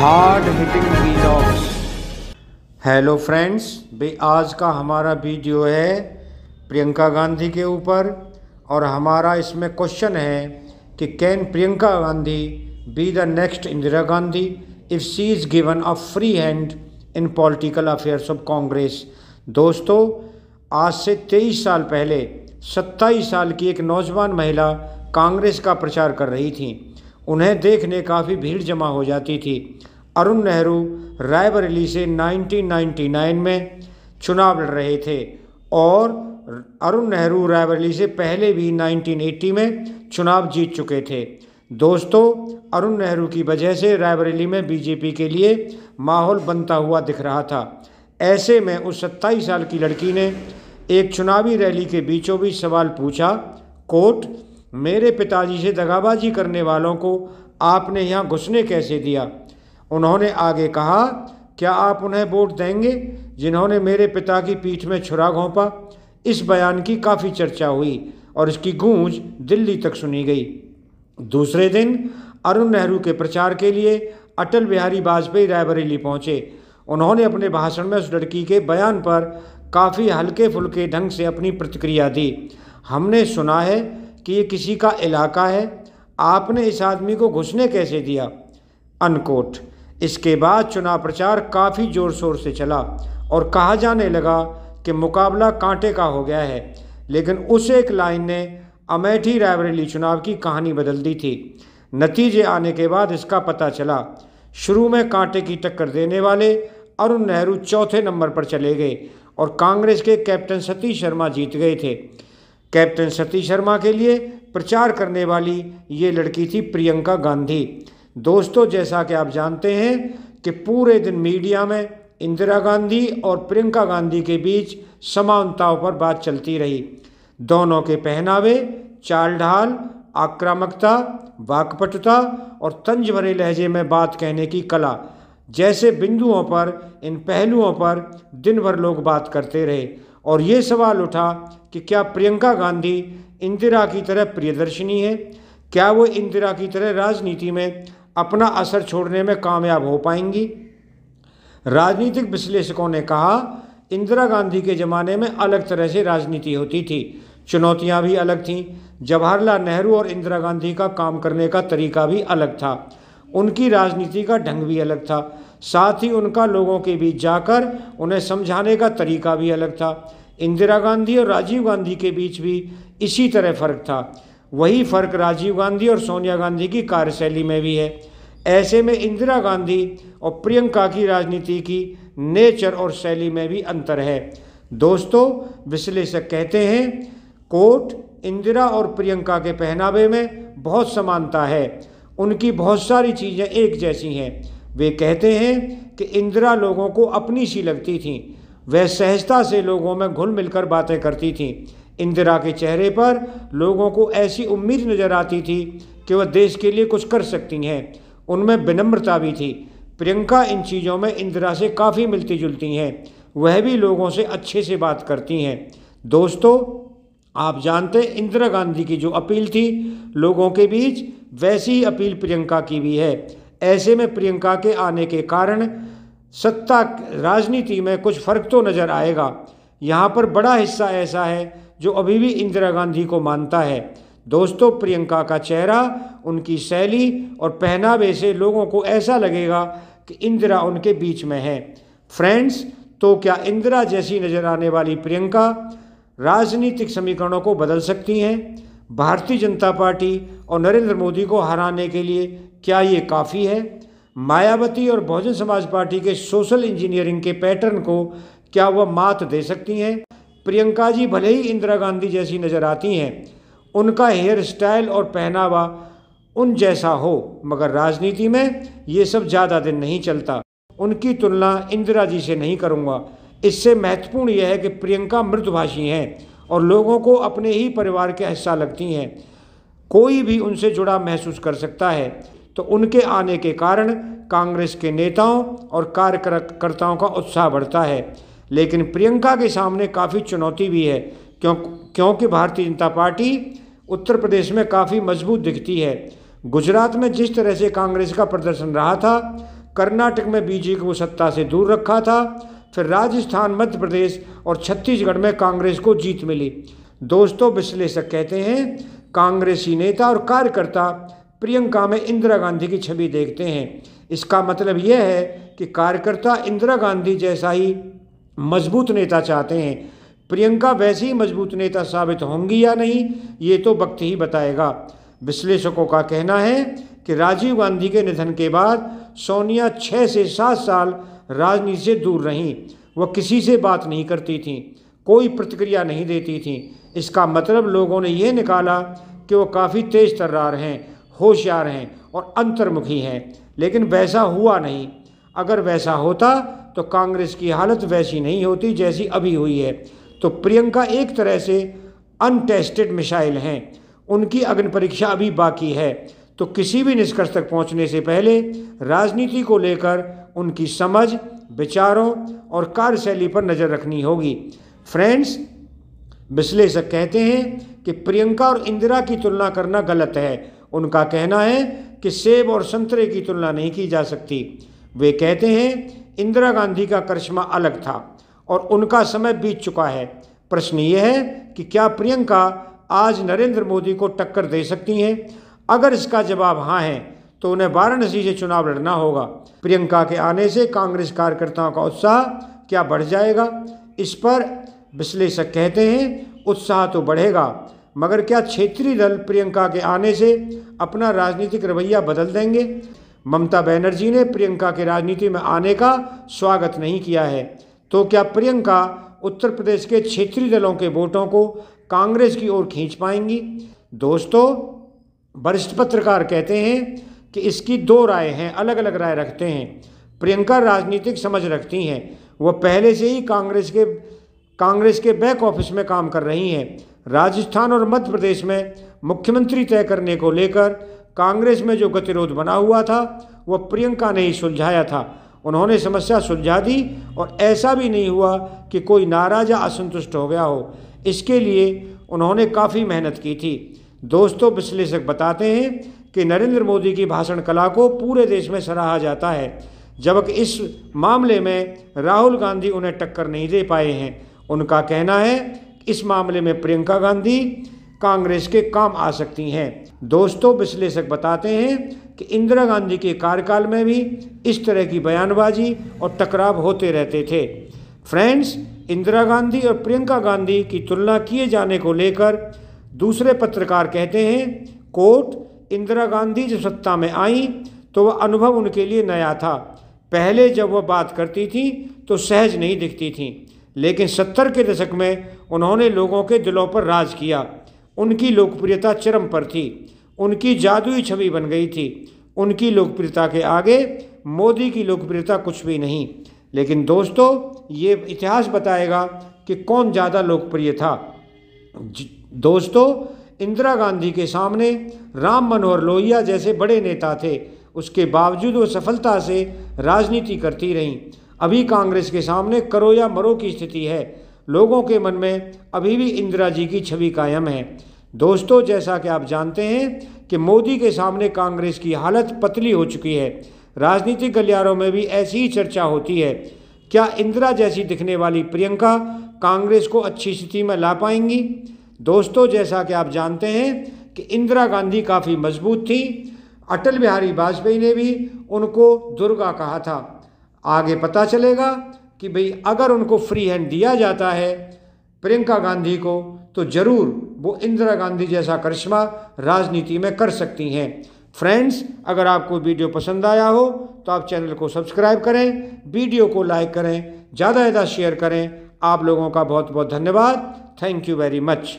hard hitting vlogs hello friends भाई आज का हमारा वीडियो है प्रियंका गांधी के ऊपर और हमारा इसमें क्वेश्चन है कि can Priyanka Gandhi be the next Indira Gandhi if she is given a free hand in political affairs of Congress दोस्तों आज से तेईस साल पहले सत्ताईस साल की एक नौजवान महिला कांग्रेस का प्रचार कर रही थी उन्हें देखने काफ़ी भीड़ जमा हो जाती थी अरुण नेहरू रायबरेली से 1999 में चुनाव लड़ रहे थे और अरुण नेहरू रायबरेली से पहले भी 1980 में चुनाव जीत चुके थे दोस्तों अरुण नेहरू की वजह से रायबरेली में बीजेपी के लिए माहौल बनता हुआ दिख रहा था ऐसे में उस सत्ताईस साल की लड़की ने एक चुनावी रैली के बीचों बीच सवाल पूछा कोर्ट मेरे पिताजी से दगाबाजी करने वालों को आपने यहाँ घुसने कैसे दिया उन्होंने आगे कहा क्या आप उन्हें वोट देंगे जिन्होंने मेरे पिता की पीठ में छुरा घोंपा इस बयान की काफ़ी चर्चा हुई और इसकी गूंज दिल्ली तक सुनी गई दूसरे दिन अरुण नेहरू के प्रचार के लिए अटल बिहारी वाजपेयी रायबरेली पहुंचे उन्होंने अपने भाषण में उस लड़की के बयान पर काफ़ी हल्के फुल्के ढंग से अपनी प्रतिक्रिया दी हमने सुना है कि ये किसी का इलाका है आपने इस आदमी को घुसने कैसे दिया अनकोट इसके बाद चुनाव प्रचार काफ़ी ज़ोर शोर से चला और कहा जाने लगा कि मुकाबला कांटे का हो गया है लेकिन उस एक लाइन ने अमेठी रायबरेली चुनाव की कहानी बदल दी थी नतीजे आने के बाद इसका पता चला शुरू में कांटे की टक्कर देने वाले अरुण नेहरू चौथे नंबर पर चले गए और कांग्रेस के कैप्टन सतीश शर्मा जीत गए थे कैप्टन सतीश शर्मा के लिए प्रचार करने वाली ये लड़की थी प्रियंका गांधी दोस्तों जैसा कि आप जानते हैं कि पूरे दिन मीडिया में इंदिरा गांधी और प्रियंका गांधी के बीच समानताओं पर बात चलती रही दोनों के पहनावे चाल ढाल आक्रामकता वाकपटुता और तंज भरे लहजे में बात कहने की कला जैसे बिंदुओं पर इन पहलुओं पर दिन भर लोग बात करते रहे और ये सवाल उठा कि क्या प्रियंका गांधी इंदिरा की तरह प्रियदर्शनी है क्या वो इंदिरा की तरह राजनीति में अपना असर छोड़ने में कामयाब हो पाएंगी राजनीतिक विश्लेषकों ने कहा इंदिरा गांधी के ज़माने में अलग तरह से राजनीति होती थी चुनौतियां भी अलग थीं जवाहरलाल नेहरू और इंदिरा गांधी का काम करने का तरीका भी अलग था उनकी राजनीति का ढंग भी अलग था साथ ही उनका लोगों के बीच जाकर उन्हें समझाने का तरीका भी अलग था इंदिरा गांधी और राजीव गांधी के बीच भी इसी तरह फ़र्क था वही फ़र्क राजीव गांधी और सोनिया गांधी की कार्यशैली में भी है ऐसे में इंदिरा गांधी और प्रियंका की राजनीति की नेचर और शैली में भी अंतर है दोस्तों विश्लेषक कहते हैं कोट इंदिरा और प्रियंका के पहनावे में बहुत समानता है उनकी बहुत सारी चीज़ें एक जैसी हैं वे कहते हैं कि इंदिरा लोगों को अपनी सी लगती थीं वह सहजता से लोगों में घुल मिलकर बातें करती थीं इंदिरा के चेहरे पर लोगों को ऐसी उम्मीद नजर आती थी कि वह देश के लिए कुछ कर सकती हैं उनमें विनम्रता भी थी प्रियंका इन चीज़ों में इंदिरा से काफ़ी मिलती जुलती हैं वह भी लोगों से अच्छे से बात करती हैं दोस्तों आप जानते इंदिरा गांधी की जो अपील थी लोगों के बीच वैसी ही अपील प्रियंका की भी है ऐसे में प्रियंका के आने के कारण सत्ता राजनीति में कुछ फर्क तो नज़र आएगा यहाँ पर बड़ा हिस्सा ऐसा है जो अभी भी इंदिरा गांधी को मानता है दोस्तों प्रियंका का चेहरा उनकी शैली और पहनावे से लोगों को ऐसा लगेगा कि इंदिरा उनके बीच में है फ्रेंड्स तो क्या इंदिरा जैसी नज़र आने वाली प्रियंका राजनीतिक समीकरणों को बदल सकती हैं भारतीय जनता पार्टी और नरेंद्र मोदी को हराने के लिए क्या ये काफ़ी है मायावती और बहुजन समाज पार्टी के सोशल इंजीनियरिंग के पैटर्न को क्या वह मात दे सकती हैं प्रियंका जी भले ही इंदिरा गांधी जैसी नज़र आती हैं उनका हेयर स्टाइल और पहनावा उन जैसा हो मगर राजनीति में ये सब ज़्यादा दिन नहीं चलता उनकी तुलना इंदिरा जी से नहीं करूँगा इससे महत्वपूर्ण यह है कि प्रियंका मृदभाषी हैं और लोगों को अपने ही परिवार के हिस्सा लगती हैं कोई भी उनसे जुड़ा महसूस कर सकता है तो उनके आने के कारण कांग्रेस के नेताओं और कार्यकर्ताओं का उत्साह बढ़ता है लेकिन प्रियंका के सामने काफ़ी चुनौती भी है क्यों क्योंकि भारतीय जनता पार्टी उत्तर प्रदेश में काफ़ी मजबूत दिखती है गुजरात में जिस तरह से कांग्रेस का प्रदर्शन रहा था कर्नाटक में बीजेपी को सत्ता से दूर रखा था फिर राजस्थान मध्य प्रदेश और छत्तीसगढ़ में कांग्रेस को जीत मिली दोस्तों विश्लेषक कहते हैं कांग्रेसी नेता और कार्यकर्ता प्रियंका में इंदिरा गांधी की छवि देखते हैं इसका मतलब यह है कि कार्यकर्ता इंदिरा गांधी जैसा ही मजबूत नेता चाहते हैं प्रियंका वैसे ही मजबूत नेता साबित होंगी या नहीं ये तो वक्त ही बताएगा विश्लेषकों का कहना है कि राजीव गांधी के निधन के बाद सोनिया छः से सात साल राजनीति से दूर रहीं वह किसी से बात नहीं करती थीं कोई प्रतिक्रिया नहीं देती थीं इसका मतलब लोगों ने यह निकाला कि वह काफ़ी तेज तर्रार हैं होशियार हैं और अंतर्मुखी हैं लेकिन वैसा हुआ नहीं अगर वैसा होता तो कांग्रेस की हालत वैसी नहीं होती जैसी अभी हुई है तो प्रियंका एक तरह से अनटेस्टेड मिसाइल हैं उनकी अग्नि परीक्षा अभी बाकी है तो किसी भी निष्कर्ष तक पहुंचने से पहले राजनीति को लेकर उनकी समझ विचारों और कार्यशैली पर नज़र रखनी होगी फ्रेंड्स विश्लेषक कहते हैं कि प्रियंका और इंदिरा की तुलना करना गलत है उनका कहना है कि सेब और संतरे की तुलना नहीं की जा सकती वे कहते हैं इंदिरा गांधी का करिश्मा अलग था और उनका समय बीत चुका है प्रश्न ये है कि क्या प्रियंका आज नरेंद्र मोदी को टक्कर दे सकती हैं अगर इसका जवाब हाँ है तो उन्हें वाराणसी से चुनाव लड़ना होगा प्रियंका के आने से कांग्रेस कार्यकर्ताओं का उत्साह क्या बढ़ जाएगा इस पर विश्लेषक कहते हैं उत्साह तो बढ़ेगा मगर क्या क्षेत्रीय दल प्रियंका के आने से अपना राजनीतिक रवैया बदल देंगे ममता बनर्जी ने प्रियंका के राजनीति में आने का स्वागत नहीं किया है तो क्या प्रियंका उत्तर प्रदेश के क्षेत्रीय दलों के वोटों को कांग्रेस की ओर खींच पाएंगी दोस्तों वरिष्ठ पत्रकार कहते हैं कि इसकी दो राय हैं अलग अलग राय रखते हैं प्रियंका राजनीतिक समझ रखती हैं वह पहले से ही कांग्रेस के कांग्रेस के बैक ऑफिस में काम कर रही हैं राजस्थान और मध्य प्रदेश में मुख्यमंत्री तय करने को लेकर कांग्रेस में जो गतिरोध बना हुआ था वह प्रियंका ने ही सुलझाया था उन्होंने समस्या सुलझा दी और ऐसा भी नहीं हुआ कि कोई नाराज या असंतुष्ट हो गया हो इसके लिए उन्होंने काफ़ी मेहनत की थी दोस्तों विश्लेषक बताते हैं कि नरेंद्र मोदी की भाषण कला को पूरे देश में सराहा जाता है जबकि इस मामले में राहुल गांधी उन्हें टक्कर नहीं दे पाए हैं उनका कहना है इस मामले में प्रियंका गांधी कांग्रेस के काम आ सकती हैं दोस्तों विश्लेषक बताते हैं कि इंदिरा गांधी के कार्यकाल में भी इस तरह की बयानबाजी और टकराव होते रहते थे फ्रेंड्स इंदिरा गांधी और प्रियंका गांधी की तुलना किए जाने को लेकर दूसरे पत्रकार कहते हैं कोर्ट इंदिरा गांधी जब सत्ता में आई तो वह अनुभव उनके लिए नया था पहले जब वह बात करती थी तो सहज नहीं दिखती थी लेकिन सत्तर के दशक में उन्होंने लोगों के दिलों पर राज किया उनकी लोकप्रियता चरम पर थी उनकी जादुई छवि बन गई थी उनकी लोकप्रियता के आगे मोदी की लोकप्रियता कुछ भी नहीं लेकिन दोस्तों ये इतिहास बताएगा कि कौन ज़्यादा लोकप्रिय था दोस्तों इंदिरा गांधी के सामने राम मनोहर लोहिया जैसे बड़े नेता थे उसके बावजूद वो सफलता से राजनीति करती रहीं अभी कांग्रेस के सामने करो या मरो की स्थिति है लोगों के मन में अभी भी इंदिरा जी की छवि कायम है दोस्तों जैसा कि आप जानते हैं कि मोदी के सामने कांग्रेस की हालत पतली हो चुकी है राजनीतिक गलियारों में भी ऐसी ही चर्चा होती है क्या इंदिरा जैसी दिखने वाली प्रियंका कांग्रेस को अच्छी स्थिति में ला पाएंगी दोस्तों जैसा कि आप जानते हैं कि इंदिरा गांधी काफ़ी मजबूत थी अटल बिहारी वाजपेयी ने भी उनको दुर्गा कहा था आगे पता चलेगा कि भाई अगर उनको फ्री हैंड दिया जाता है प्रियंका गांधी को तो ज़रूर वो इंदिरा गांधी जैसा करिश्मा राजनीति में कर सकती हैं फ्रेंड्स अगर आपको वीडियो पसंद आया हो तो आप चैनल को सब्सक्राइब करें वीडियो को लाइक करें ज़्यादा ज़्यादा शेयर करें आप लोगों का बहुत बहुत धन्यवाद थैंक यू वेरी मच